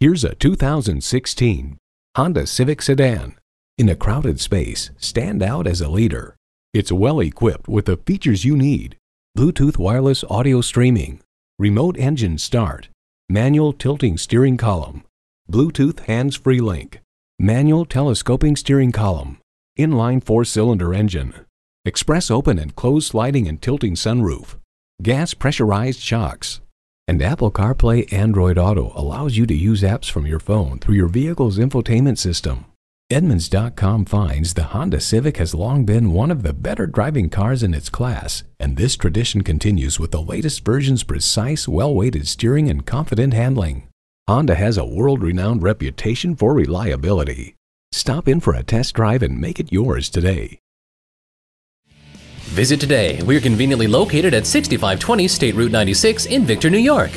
Here's a 2016 Honda Civic Sedan. In a crowded space, stand out as a leader. It's well equipped with the features you need. Bluetooth wireless audio streaming, remote engine start, manual tilting steering column, Bluetooth hands-free link, manual telescoping steering column, inline four-cylinder engine, express open and close sliding and tilting sunroof, gas pressurized shocks, and Apple CarPlay Android Auto allows you to use apps from your phone through your vehicle's infotainment system. Edmunds.com finds the Honda Civic has long been one of the better driving cars in its class, and this tradition continues with the latest version's precise, well-weighted steering and confident handling. Honda has a world-renowned reputation for reliability. Stop in for a test drive and make it yours today. Visit today. We're conveniently located at 6520 State Route 96 in Victor, New York.